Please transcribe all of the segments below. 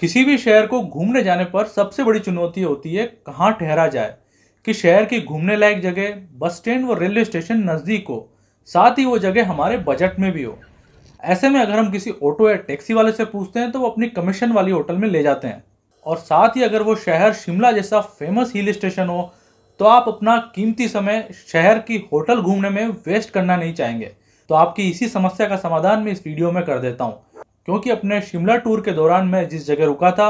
किसी भी शहर को घूमने जाने पर सबसे बड़ी चुनौती होती है कहाँ ठहरा जाए कि शहर की घूमने लायक जगह बस स्टैंड व रेलवे स्टेशन नज़दीक हो साथ ही वो जगह हमारे बजट में भी हो ऐसे में अगर हम किसी ऑटो या टैक्सी वाले से पूछते हैं तो वो अपनी कमीशन वाली होटल में ले जाते हैं और साथ ही अगर वो शहर शिमला जैसा फेमस हिल स्टेशन हो तो आप अपना कीमती समय शहर की होटल घूमने में वेस्ट करना नहीं चाहेंगे तो आपकी इसी समस्या का समाधान मैं इस वीडियो में कर देता हूँ क्योंकि अपने शिमला टूर के दौरान मैं जिस जगह रुका था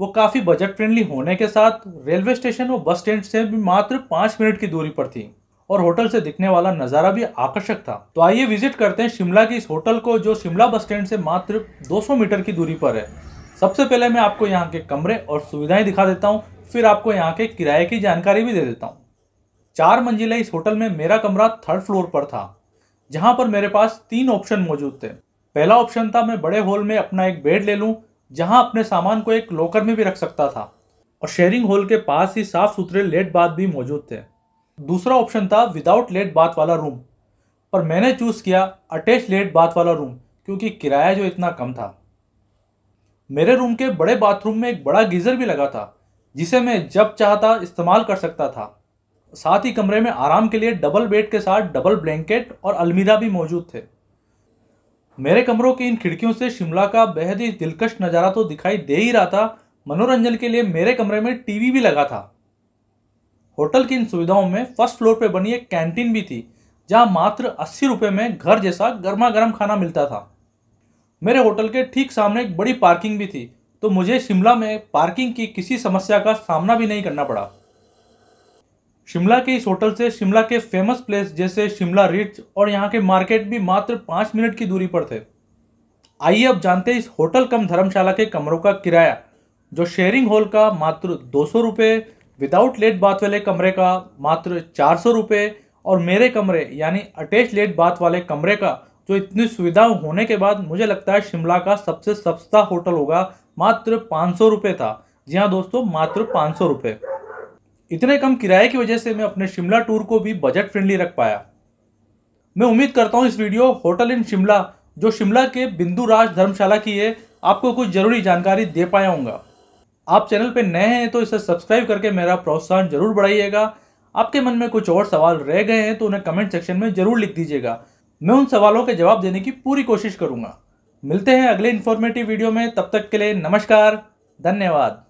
वो काफ़ी बजट फ्रेंडली होने के साथ रेलवे स्टेशन व बस स्टैंड से भी मात्र पाँच मिनट की दूरी पर थी और होटल से दिखने वाला नज़ारा भी आकर्षक था तो आइए विजिट करते हैं शिमला की इस होटल को जो शिमला बस स्टैंड से मात्र 200 मीटर की दूरी पर है सबसे पहले मैं आपको यहाँ के कमरे और सुविधाएं दिखा देता हूँ फिर आपको यहाँ के किराए की जानकारी भी दे देता हूँ चार मंजिला इस होटल में मेरा कमरा थर्ड फ्लोर पर था जहाँ पर मेरे पास तीन ऑप्शन मौजूद थे पहला ऑप्शन था मैं बड़े हॉल में अपना एक बेड ले लूँ जहाँ अपने सामान को एक लॉकर में भी रख सकता था और शेयरिंग हॉल के पास ही साफ सुथरे लेट बाथ भी मौजूद थे दूसरा ऑप्शन था विदाउट लेट बाथ वाला रूम पर मैंने चूज़ किया अटैच लेट बाथ वाला रूम क्योंकि किराया जो इतना कम था मेरे रूम के बड़े बाथरूम में एक बड़ा गीज़र भी लगा था जिसे मैं जब चाहता इस्तेमाल कर सकता था साथ ही कमरे में आराम के लिए डबल बेड के साथ डबल ब्लैंकेट और अलमीरा भी मौजूद थे मेरे कमरों की इन खिड़कियों से शिमला का बेहद ही दिलकश नज़ारा तो दिखाई दे ही रहा था मनोरंजन के लिए मेरे कमरे में टीवी भी लगा था होटल की इन सुविधाओं में फर्स्ट फ्लोर पर बनी एक कैंटीन भी थी जहाँ मात्र अस्सी रुपये में घर जैसा गर्मा गर्म खाना मिलता था मेरे होटल के ठीक सामने एक बड़ी पार्किंग भी थी तो मुझे शिमला में पार्किंग की किसी समस्या का सामना भी नहीं करना पड़ा शिमला के इस होटल से शिमला के फेमस प्लेस जैसे शिमला रिच और यहाँ के मार्केट भी मात्र पाँच मिनट की दूरी पर थे आइए अब जानते हैं इस होटल कम धर्मशाला के कमरों का किराया जो शेयरिंग हॉल का मात्र दो सौ विदाउट लेट बाथ वाले कमरे का मात्र चार सौ और मेरे कमरे यानी अटैच लेट बाथ वाले कमरे का जो इतनी सुविधा होने के बाद मुझे लगता है शिमला का सबसे सस्ता होटल होगा मात्र पाँच सौ था जी हाँ दोस्तों मात्र पाँच सौ इतने कम किराए की वजह से मैं अपने शिमला टूर को भी बजट फ्रेंडली रख पाया मैं उम्मीद करता हूँ इस वीडियो होटल इन शिमला जो शिमला के बिंदु राज धर्मशाला की है आपको कुछ ज़रूरी जानकारी दे पाया हूँ आप चैनल पर नए हैं तो इसे सब्सक्राइब करके मेरा प्रोत्साहन जरूर बढ़ाइएगा आपके मन में कुछ और सवाल रह गए हैं तो उन्हें कमेंट सेक्शन में ज़रूर लिख दीजिएगा मैं उन सवालों के जवाब देने की पूरी कोशिश करूँगा मिलते हैं अगले इन्फॉर्मेटिव वीडियो में तब तक के लिए नमस्कार धन्यवाद